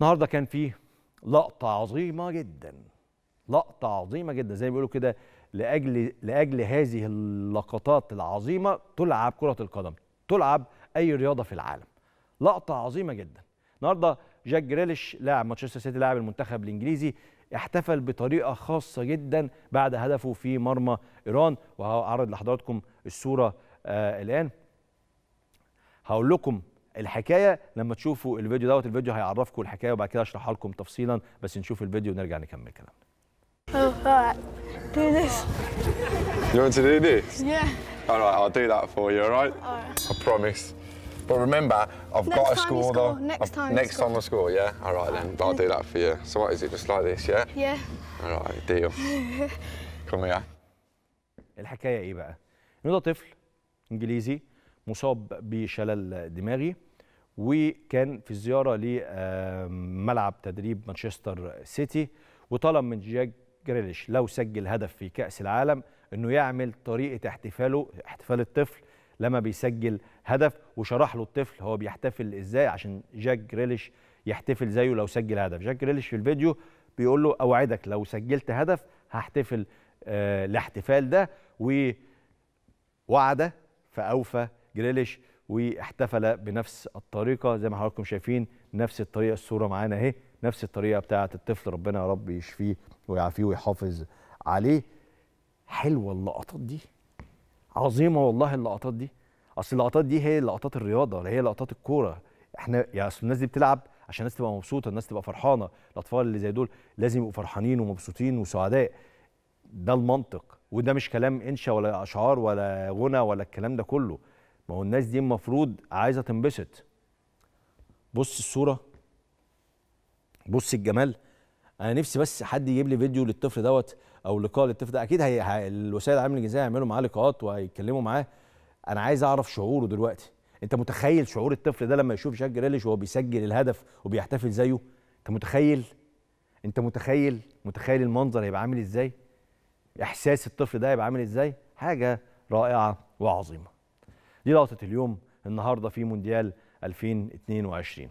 النهارده كان فيه لقطه عظيمه جدا لقطه عظيمه جدا زي ما بيقولوا كده لاجل لاجل هذه اللقطات العظيمه تلعب كره القدم تلعب اي رياضه في العالم لقطه عظيمه جدا النهارده جاك جريليش لاعب مانشستر سيتي لاعب المنتخب الانجليزي احتفل بطريقه خاصه جدا بعد هدفه في مرمى ايران وهعرض لحضراتكم الصوره آه الان هقول لكم الحكايه لما تشوفوا الفيديو دوت الفيديو هيعرفكم الحكايه وبعد كده اشرحها لكم تفصيلا بس نشوف الفيديو ونرجع نكمل كلام do this. You want to do this? Yeah. All right, I'll do that for you, all right? All right. I promise. But remember, I've next got a score, score though. Next time. Next score. time I score, yeah? All right then, but I'll do that for you. So what is it, just like this, yeah? Yeah. All right, deal. Come here. الحكايه ايه بقى؟ ان ده طفل انجليزي مصاب بشلل دماغي وكان في الزيارة لملعب تدريب مانشستر سيتي وطلب من جاك جريليش لو سجل هدف في كاس العالم انه يعمل طريقه احتفاله احتفال الطفل لما بيسجل هدف وشرح له الطفل هو بيحتفل ازاي عشان جاك جريليش يحتفل زيه لو سجل هدف جاك جريليش في الفيديو بيقول له اوعدك لو سجلت هدف هحتفل الاحتفال آه، ده ووعد فاوفى جريليش واحتفل بنفس الطريقه زي ما حضراتكم شايفين نفس الطريقه الصوره معانا اهي نفس الطريقه بتاعه الطفل ربنا يا رب يشفيه ويعافيه ويحافظ عليه حلوه اللقطات دي عظيمه والله اللقطات دي اصل اللقطات دي هي لقطات الرياضه هي لقطات الكوره احنا يا يعني اصل الناس دي بتلعب عشان الناس تبقى مبسوطه الناس تبقى فرحانه الاطفال اللي زي دول لازم يبقوا فرحانين ومبسوطين وسعداء ده المنطق وده مش كلام انشا ولا اشعار ولا غنى ولا الكلام ده كله ما هو الناس دي المفروض عايزه تنبسط بص الصوره بص الجمال انا نفسي بس حد يجيب لي فيديو للطفل دوت او لقاء للطفل ده اكيد هي... الوسائل العامه إيه؟ الجنسيه هيعملوا معاه لقاءات وهيتكلموا معاه انا عايز اعرف شعوره دلوقتي انت متخيل شعور الطفل ده لما يشوف جاك جريليش وهو بيسجل الهدف وبيحتفل زيه انت متخيل انت متخيل متخيل المنظر هيبقى عامل ازاي احساس الطفل ده هيبقى عامل ازاي حاجه رائعه وعظيمه دي لقطه اليوم النهارده في مونديال 2022